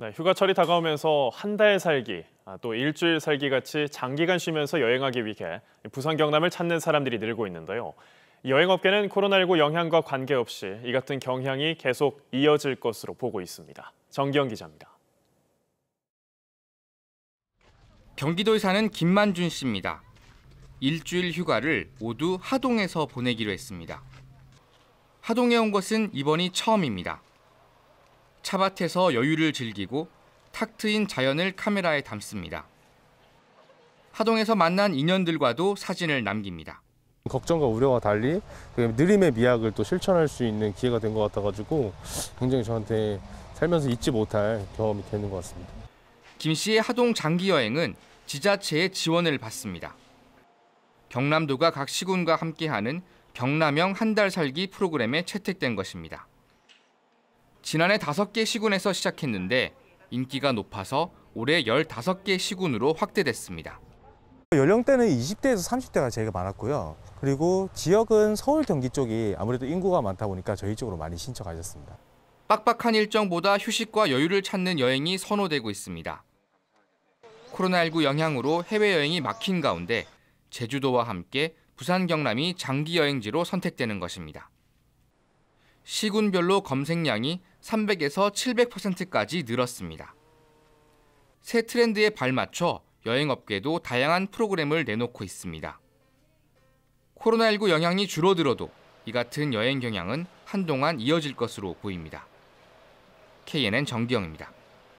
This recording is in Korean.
네, 휴가철이 다가오면서 한 달 살기, 아, 또 일주일 살기 같이 장기간 쉬면서 여행하기 위해 부산 경남을 찾는 사람들이 늘고 있는데요. 여행업계는 코로나19 영향과 관계없이 이 같은 경향이 계속 이어질 것으로 보고 있습니다. 정경 기자입니다. 경기도에 사는 김만준 씨입니다. 일주일 휴가를 모두 하동에서 보내기로 했습니다. 하동에 온 것은 이번이 처음입니다. 차밭에서 여유를 즐기고 탁 트인 자연을 카메라에 담습니다. 하동에서 만난 인연들과도 사진을 남깁니다. 걱정과 우려와 달리 그 느림의 미학을 또 실천할 수 있는 기회가 된 것 같아가지고 굉장히 저한테 살면서 잊지 못할 경험이 되는 것 같습니다. 김 씨의 하동 장기 여행은 지자체의 지원을 받습니다. 경남도가 각 시군과 함께하는 경남형 한 달 살기 프로그램에 채택된 것입니다. 지난해 5개 시군에서 시작했는데 인기가 높아서 올해 15개 시군으로 확대됐습니다. 연령대는 20대에서 30대가 제일 많았고요. 그리고 지역은 서울, 경기 쪽이 아무래도 인구가 많다 보니까 저희 쪽으로 많이 신청하셨습니다. 빡빡한 일정보다 휴식과 여유를 찾는 여행이 선호되고 있습니다. 코로나19 영향으로 해외여행이 막힌 가운데 제주도와 함께 부산, 경남이 장기 여행지로 선택되는 것입니다. 시군별로 검색량이 300에서 700%까지 늘었습니다. 새 트렌드에 발맞춰 여행업계도 다양한 프로그램을 내놓고 있습니다. 코로나19 영향이 줄어들어도 이 같은 여행 경향은 한동안 이어질 것으로 보입니다. KNN 정기영입니다.